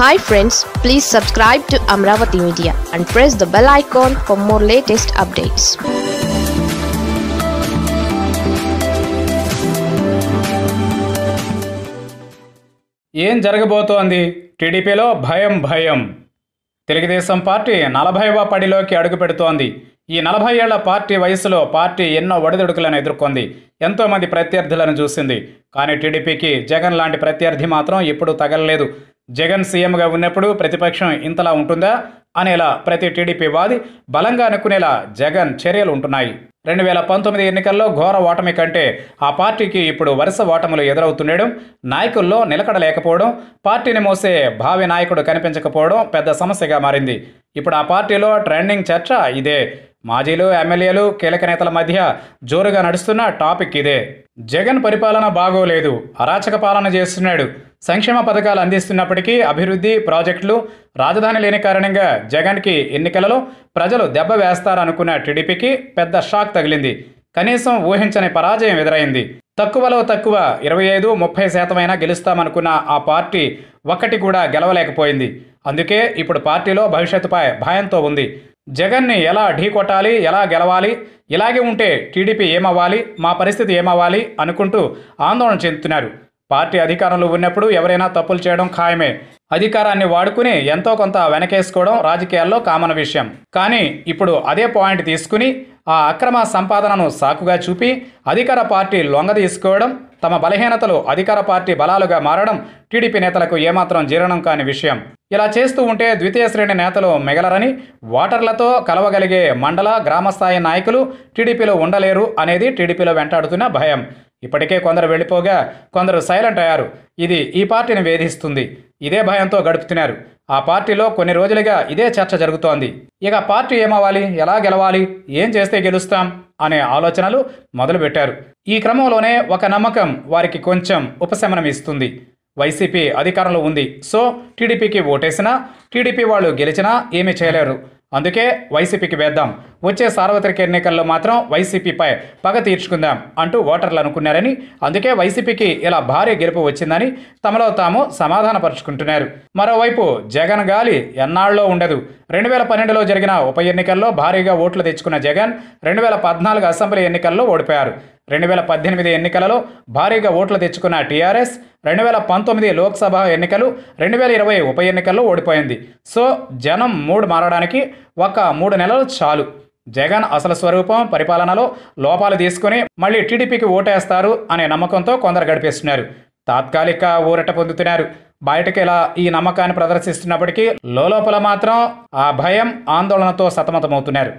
hi friends please subscribe to Amaravati media and press the bell icon for more latest updates ఏం జరగబోతోంది టీడీపీలో భయం భయం తెలుగుదేశం పార్టీ నలభైవ పడిలోకి అడుగుపెడుతోంది ఈ నలభై ఏళ్ల పార్టీ వయసులో పార్టీ ఎన్నో ఒడిదుడుకులను ఎదుర్కొంది ఎంతోమంది ప్రత్యర్థులను చూసింది కానీ టీడీపీకి జగన్ లాంటి ప్రత్యర్థి మాత్రం ఎప్పుడూ తగలలేదు జగన్ సీఎంగా ఉన్నప్పుడు ప్రతిపక్షం ఇంతలా ఉంటుందా అనేలా ప్రతి టీడీపీ వాది బలంగా అనుకునేలా జగన్ చర్యలు ఉంటున్నాయి రెండు వేల పంతొమ్మిది ఎన్నికల్లో ఘోర ఓటమి కంటే ఆ పార్టీకి ఇప్పుడు వరుస ఓటములు ఎదురవుతుండడం నాయకుల్లో నిలకడ లేకపోవడం పార్టీని మోసే భావి నాయకుడు కనిపించకపోవడం పెద్ద సమస్యగా మారింది ఇప్పుడు ఆ పార్టీలో ట్రెండింగ్ చర్చ ఇదే మాజీలు ఎమ్మెల్యేలు కీలక నేతల మధ్య జోరుగా నడుస్తున్న టాపిక్ ఇదే జగన్ పరిపాలన బాగోలేదు అరాచక పాలన చేస్తున్నాడు సంక్షేమ పథకాలు అందిస్తున్నప్పటికీ అభివృద్ధి ప్రాజెక్టులు రాజధాని లేని కారణంగా జగన్కి ఎన్నికలలో ప్రజలు దెబ్బ వేస్తారనుకున్న టీడీపీకి పెద్ద షాక్ తగిలింది కనీసం ఊహించని పరాజయం ఎదురైంది తక్కువలో తక్కువ ఇరవై ఐదు ముప్పై శాతమైనా గెలుస్తామనుకున్న ఆ పార్టీ ఒక్కటి కూడా గెలవలేకపోయింది అందుకే ఇప్పుడు పార్టీలో భవిష్యత్తుపై భయంతో ఉంది జగన్ని ఎలా ఢీకొట్టాలి ఎలా గెలవాలి ఇలాగే ఉంటే టీడీపీ ఏమవ్వాలి మా పరిస్థితి ఏమవ్వాలి అనుకుంటూ ఆందోళన చెందుతున్నారు పార్టీ అధికారంలో ఉన్నప్పుడు ఎవరైనా తప్పులు చేయడం ఖాయమే అధికారాన్ని వాడుకుని ఎంతో కొంత వెనకేసుకోవడం రాజకీయాల్లో కామన్ విషయం కానీ ఇప్పుడు అదే పాయింట్ తీసుకుని ఆ అక్రమ సంపాదనను సాకుగా చూపి అధికార పార్టీ లొంగ తీసుకోవడం తమ బలహీనతలు అధికార పార్టీ బలాలుగా మారడం టీడీపీ నేతలకు ఏమాత్రం జీర్ణం కాని విషయం ఇలా చేస్తూ ఉంటే ద్వితీయ శ్రేణి నేతలు మిగలరని ఓటర్లతో కలవగలిగే మండల గ్రామస్థాయి నాయకులు టీడీపీలో ఉండలేరు అనేది టీడీపీలో వెంటాడుతున్న భయం ఇప్పటికే కొందరు వెళ్ళిపోగా కొందరు సైలెంట్ అయ్యారు ఇది ఈ పార్టీని వేధిస్తుంది ఇదే భయంతో గడుపుతున్నారు ఆ పార్టీలో కొన్ని రోజులుగా ఇదే చర్చ జరుగుతోంది ఇక పార్టీ ఏమవ్వాలి ఎలా గెలవాలి ఏం చేస్తే గెలుస్తాం అనే ఆలోచనలు మొదలుపెట్టారు ఈ క్రమంలోనే ఒక నమ్మకం వారికి కొంచెం ఉపశమనం ఇస్తుంది వైసీపీ అధికారంలో ఉంది సో టీడీపీకి ఓటేసినా టీడీపీ వాళ్ళు గెలిచినా ఏమీ చేయలేరు అందుకే వైసీపీకి వేద్దాం వచ్చే సార్వత్రిక ఎన్నికల్లో మాత్రం వైసీపీపై పగ తీర్చుకుందాం అంటూ ఓటర్లు అనుకున్నారని అందుకే వైసీపీకి ఇలా భారీ గెలుపు వచ్చిందని తమలో తాము సమాధానపరుచుకుంటున్నారు మరోవైపు జగన్ గాలి ఎన్నాళ్ళలో ఉండదు రెండు వేల పన్నెండులో జరిగిన ఉప ఎన్నికల్లో భారీగా ఓట్లు తెచ్చుకున్న జగన్ రెండు వేల పద్నాలుగు అసెంబ్లీ ఎన్నికల్లో ఓడిపోయారు రెండు వేల పద్దెనిమిది ఎన్నికలలో భారీగా ఓట్లు తెచ్చుకున్న టీఆర్ఎస్ రెండు వేల పంతొమ్మిది లోక్సభ ఎన్నికలు రెండు వేల ఇరవై ఉప ఎన్నికల్లో ఓడిపోయింది సో జనం మూడు మారడానికి ఒక మూడు నెలలు చాలు జగన్ అసలు స్వరూపం పరిపాలనలో లోపాలు తీసుకుని మళ్ళీ టీడీపీకి ఓటేస్తారు అనే నమ్మకంతో కొందరు గడిపేస్తున్నారు తాత్కాలిక ఊరట పొందుతున్నారు బయటకి ఇలా ఈ నమ్మకాన్ని ప్రదర్శిస్తున్నప్పటికీ లోపల మాత్రం ఆ భయం ఆందోళనతో సతమతమవుతున్నారు